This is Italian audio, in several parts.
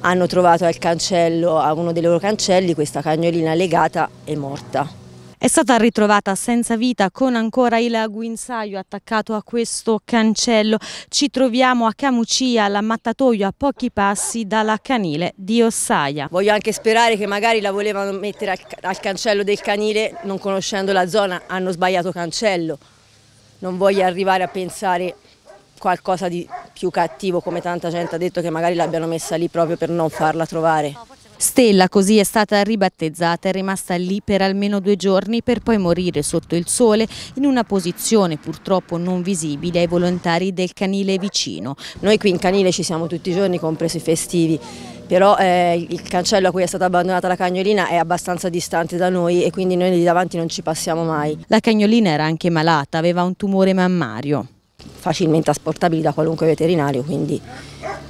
Hanno trovato al cancello, a uno dei loro cancelli, questa cagnolina legata e morta. È stata ritrovata senza vita con ancora il guinzaio attaccato a questo cancello. Ci troviamo a Camucia, all'ammattatoio, a pochi passi dalla canile di Ossaia. Voglio anche sperare che magari la volevano mettere al cancello del canile, non conoscendo la zona, hanno sbagliato cancello. Non voglio arrivare a pensare qualcosa di più cattivo come tanta gente ha detto che magari l'abbiano messa lì proprio per non farla trovare. Stella così è stata ribattezzata e rimasta lì per almeno due giorni per poi morire sotto il sole in una posizione purtroppo non visibile ai volontari del canile vicino. Noi qui in canile ci siamo tutti i giorni, compresi i festivi, però eh, il cancello a cui è stata abbandonata la cagnolina è abbastanza distante da noi e quindi noi lì davanti non ci passiamo mai. La cagnolina era anche malata, aveva un tumore mammario facilmente asportabili da qualunque veterinario, quindi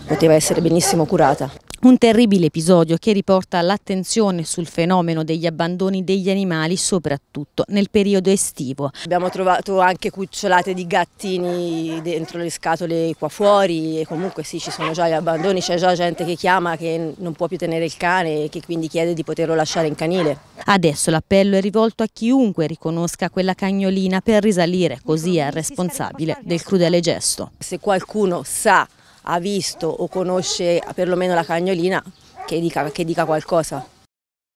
poteva essere benissimo curata. Un terribile episodio che riporta l'attenzione sul fenomeno degli abbandoni degli animali, soprattutto nel periodo estivo. Abbiamo trovato anche cucciolate di gattini dentro le scatole qua fuori e comunque sì, ci sono già gli abbandoni, c'è già gente che chiama che non può più tenere il cane e che quindi chiede di poterlo lasciare in canile. Adesso l'appello è rivolto a chiunque riconosca quella cagnolina per risalire così al responsabile del crudele gesto. Se qualcuno sa, ha visto o conosce perlomeno la cagnolina, che dica, che dica qualcosa.